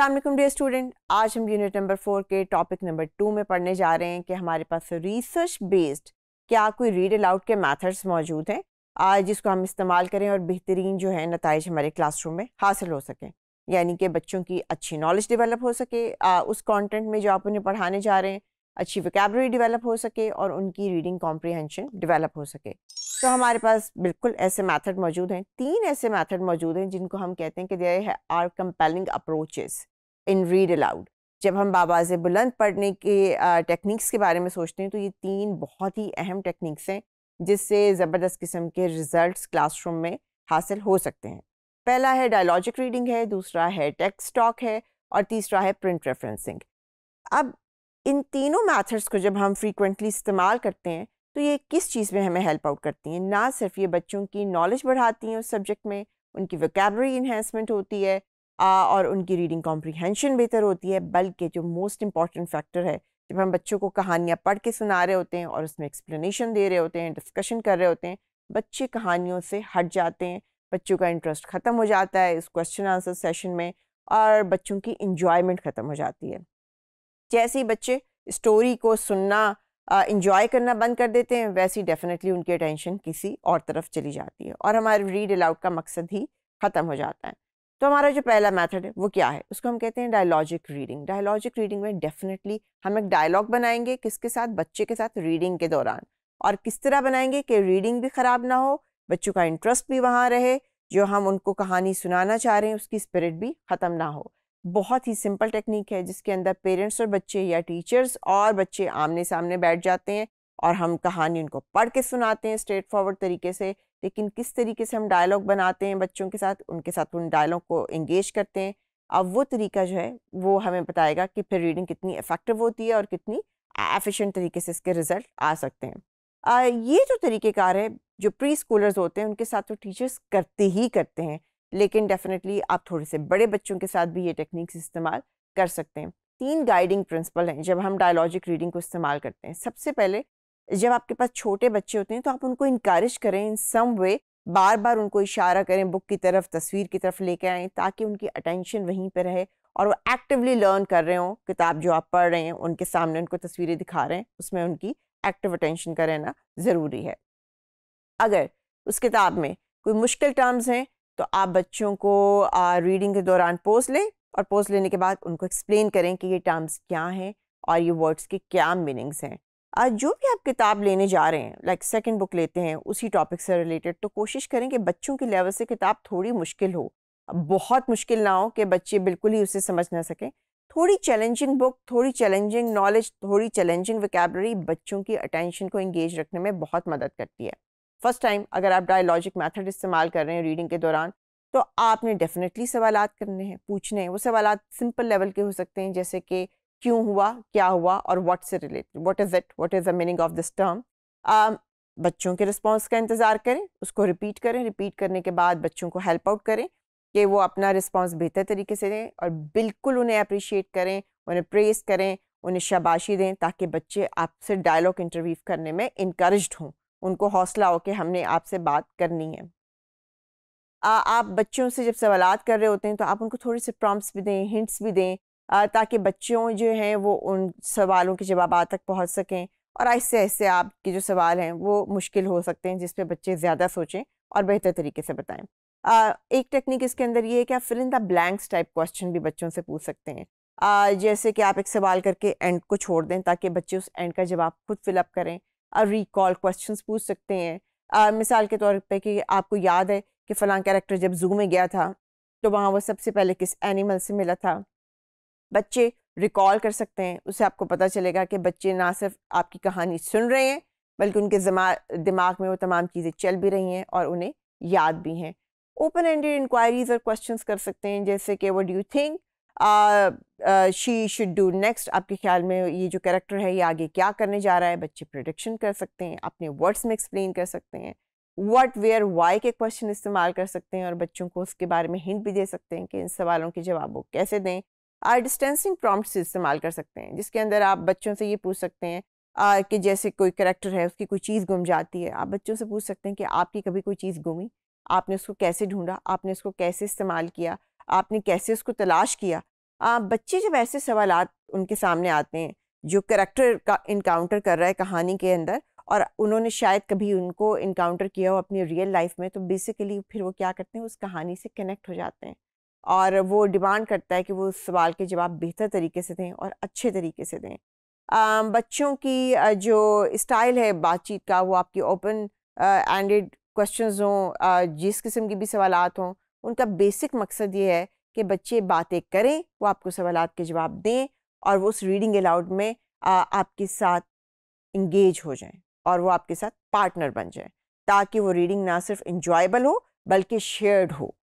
Aslam day student आज हम unit number four के टॉपिक नंबर टू में पढ़ने जा रहे हैं कि हमारे पास रिसर्च बेस्ड क्या कोई रीड अलाउड के मैथड्स मौजूद हैं आज जिसको हम इस्तेमाल करें और बेहतरीन जो है नतज हमारे क्लासरूम में हासिल हो सकें यानी कि बच्चों की अच्छी नॉलेज डेवलप हो सके आ, उस कॉन्टेंट में जो आप उन्हें पढ़ाने जा रहे हैं अच्छी वकेबलरी डिवेलप हो सके और उनकी रीडिंग कॉम्प्रीहेंशन डिवेलप हो सके तो हमारे पास बिल्कुल ऐसे मेथड मौजूद हैं तीन ऐसे मेथड मौजूद हैं जिनको हम कहते हैं कि they are compelling approaches in read aloud जब हम बाबा से बुलंद पढ़ने के टेक्निक्स के बारे में सोचते हैं तो ये तीन बहुत ही अहम टेक्निक्स हैं जिससे ज़बरदस्त किस्म के रिज़ल्ट क्लासरूम में हासिल हो सकते हैं पहला है डायलॉजिक रीडिंग है दूसरा है टेक्स्ट टॉक है और तीसरा है प्रिंट रेफरेंसिंग अब इन तीनों मैथड्स को जब हम फ्रीक्वेंटली इस्तेमाल करते हैं तो ये किस चीज़ में हमें हेल्प आउट करती हैं ना सिर्फ ये बच्चों की नॉलेज बढ़ाती हैं उस सब्जेक्ट में उनकी वोकेबलरी इन्हेंसमेंट होती है आ, और उनकी रीडिंग कॉम्प्रीहेंशन बेहतर होती है बल्कि जो मोस्ट इंपॉर्टेंट फैक्टर है जब हम बच्चों को कहानियाँ पढ़ के सुना रहे होते हैं और उसमें एक्सप्लेनेशन दे रहे होते हैं डिस्कशन कर रहे होते हैं बच्चे कहानियों से हट जाते हैं बच्चों का इंटरेस्ट ख़त्म हो जाता है इस क्वेश्चन आंसर सेशन में और बच्चों की इंजॉयमेंट ख़त्म हो जाती है जैसे ही बच्चे स्टोरी को सुनना इंजॉय करना बंद कर देते हैं वैसी डेफिनेटली उनकी अटेंशन किसी और तरफ चली जाती है और हमारे रीड अलाउड का मकसद ही ख़त्म हो जाता है तो हमारा जो पहला मेथड है वो क्या है उसको हम कहते हैं डायलॉजिक रीडिंग डायलॉजिक रीडिंग में डेफिनेटली हम एक डायलॉग बनाएंगे किसके साथ बच्चे के साथ रीडिंग के दौरान और किस तरह बनाएंगे कि रीडिंग भी ख़राब ना हो बच्चों का इंटरेस्ट भी वहाँ रहे जो हम उनको कहानी सुनाना चाह रहे हैं उसकी स्पिरिट भी ख़त्म ना हो बहुत ही सिंपल टेक्निक है जिसके अंदर पेरेंट्स और बच्चे या टीचर्स और बच्चे आमने सामने बैठ जाते हैं और हम कहानी उनको पढ़ के सुनाते हैं स्ट्रेट फॉरवर्ड तरीके से लेकिन किस तरीके से हम डायलॉग बनाते हैं बच्चों के साथ उनके साथ उन डायलॉग को इंगेज करते हैं अब वो तरीका जो है वो हमें बताएगा कि फिर रीडिंग कितनी इफेक्टिव होती है और कितनी एफिशिएंट तरीके से इसके रिजल्ट आ सकते हैं आ, ये जो तरीक़ेकार है जो प्री स्कूलर्स होते हैं उनके साथ तो टीचर्स करते ही करते हैं लेकिन डेफिनेटली आप थोड़े से बड़े बच्चों के साथ भी ये टेक्निक्स इस्तेमाल कर सकते हैं तीन गाइडिंग प्रिंसिपल हैं जब हम डायलॉजिक रीडिंग को इस्तेमाल करते हैं सबसे पहले जब आपके पास छोटे बच्चे होते हैं तो आप उनको इनक्रेज करें इन सम वे बार बार उनको इशारा करें बुक की तरफ तस्वीर की तरफ लेके आएँ ताकि उनकी अटेंशन वहीं पर रहे और वो एक्टिवली लर्न कर रहे हो किताब जो आप पढ़ रहे हैं उनके सामने उनको तस्वीरें दिखा रहे हैं उसमें उनकी एक्टिव अटेंशन का रहना ज़रूरी है अगर उस किताब में कोई मुश्किल टर्म्स हैं तो आप बच्चों को रीडिंग के दौरान पोज लें और पोज लेने के बाद उनको एक्सप्लेन करें कि ये टर्म्स क्या हैं और ये वर्ड्स के क्या मीनिंग्स हैं आज जो भी आप किताब लेने जा रहे हैं लाइक सेकंड बुक लेते हैं उसी टॉपिक से रिलेटेड तो कोशिश करें कि बच्चों के लेवल से किताब थोड़ी मुश्किल हो बहुत मुश्किल ना हो कि बच्चे बिल्कुल ही उसे समझ ना सकें थोड़ी चैलेंजिंग बुक थोड़ी चैलेंजिंग नॉलेज थोड़ी चैलेंजिंग विकैबलरी बच्चों की अटेंशन को इंगेज रखने में बहुत मदद करती है फर्स्ट टाइम अगर आप डायलॉजिक मेथड इस्तेमाल कर रहे हैं रीडिंग के दौरान तो आपने डेफिनेटली सवाल करने हैं पूछने हैं वो सवाल सिंपल लेवल के हो सकते हैं जैसे कि क्यों हुआ क्या हुआ और व्हाट से related what is it what is the meaning of this term बच्चों के रिस्पांस का इंतज़ार करें उसको रिपीट करें रिपीट करने के बाद बच्चों को हेल्प आउट करें कि वो अपना रिस्पांस बेहतर तरीके से दें और बिल्कुल उन्हें अप्रिशिएट करें उन्हें प्रेस करें उन्हें शाबाशी दें ताकि बच्चे आपसे डायलॉग इंटरव्यू करने में इंकरेज हों उनको हौसला हो कि हमने आपसे बात करनी है आ, आप बच्चों से जब सवाल कर रहे होते हैं तो आप उनको थोड़े से प्रॉम्प्ट्स भी दें हिंट्स भी दें ताकि बच्चों जो हैं वो उन सवालों के जवाब तक पहुंच सकें और ऐसे ऐसे आपके जो सवाल हैं वो मुश्किल हो सकते हैं जिस पर बच्चे ज़्यादा सोचें और बेहतर तरीके से बताएं आ, एक टेक्निक इसके अंदर ये है कि आप fill in the blanks type question भी बच्चों से पूछ सकते हैं आ, जैसे कि आप एक सवाल करके एंड को छोड़ दें ताकि बच्चे उस एंड का जवाब खुद फिलअप करें रिकॉल क्वेश्चंस पूछ सकते हैं आ, मिसाल के तौर पे कि आपको याद है कि फ़लां कैरेक्टर जब जू में गया था तो वहाँ वो सबसे पहले किस एनिमल से मिला था बच्चे रिकॉल कर सकते हैं उससे आपको पता चलेगा कि बच्चे ना सिर्फ आपकी कहानी सुन रहे हैं बल्कि उनके दिमाग में वो तमाम चीज़ें चल भी रही हैं और उन्हें याद भी हैं ओपन एंडेड इंक्वायरीज और क्वेश्चंस कर सकते हैं जैसे कि वो do think she should do next आपके ख्याल में ये जो कैरेक्टर है ये आगे क्या करने जा रहा है बच्चे प्रोडिक्शन कर सकते हैं अपने वर्ड्स में एक्सप्लेन कर सकते हैं वट वेयर वाई के क्वेश्चन इस्तेमाल कर सकते हैं और बच्चों को उसके बारे में हिंट भी दे सकते हैं कि इन सवालों के जवाब वो कैसे दें आर डिस्टेंसिंग प्रॉम्प्ट्स इस्तेमाल कर सकते हैं जिसके अंदर आप बच्चों से ये पूछ सकते हैं आ, कि जैसे कोई करेक्टर है उसकी कोई चीज़ गुम जाती है आप बच्चों से पूछ सकते हैं कि आपकी कभी कोई चीज़ गुमी आपने उसको कैसे ढूंढा आपने उसको कैसे इस्तेमाल किया आपने कैसे उसको तलाश किया आ, बच्चे जब ऐसे सवाल उनके सामने आते हैं जो करेक्टर का इनकाउंटर कर रहा है कहानी के अंदर और उन्होंने शायद कभी उनको इनकाउंटर किया हो अपनी रियल लाइफ में तो बेसिकली फिर वो क्या करते हैं उस कहानी से कनेक्ट हो जाते हैं और वो डिमांड करता है कि वो उस सवाल के जवाब बेहतर तरीके से दें और अच्छे तरीके से दें आ, बच्चों की जो स्टाइल है बातचीत का वो आपकी ओपन एंडेड क्वेश्चन हों जिस किस्म के भी सवाल हों उनका बेसिक मकसद ये है कि बच्चे बातें करें वो आपको सवाल के जवाब दें और वो उस रीडिंग अलाउड में आ, आपके साथ इंगेज हो जाएं और वो आपके साथ पार्टनर बन जाएं ताकि वो रीडिंग ना सिर्फ इंजॉयबल हो बल्कि शेयर्ड हो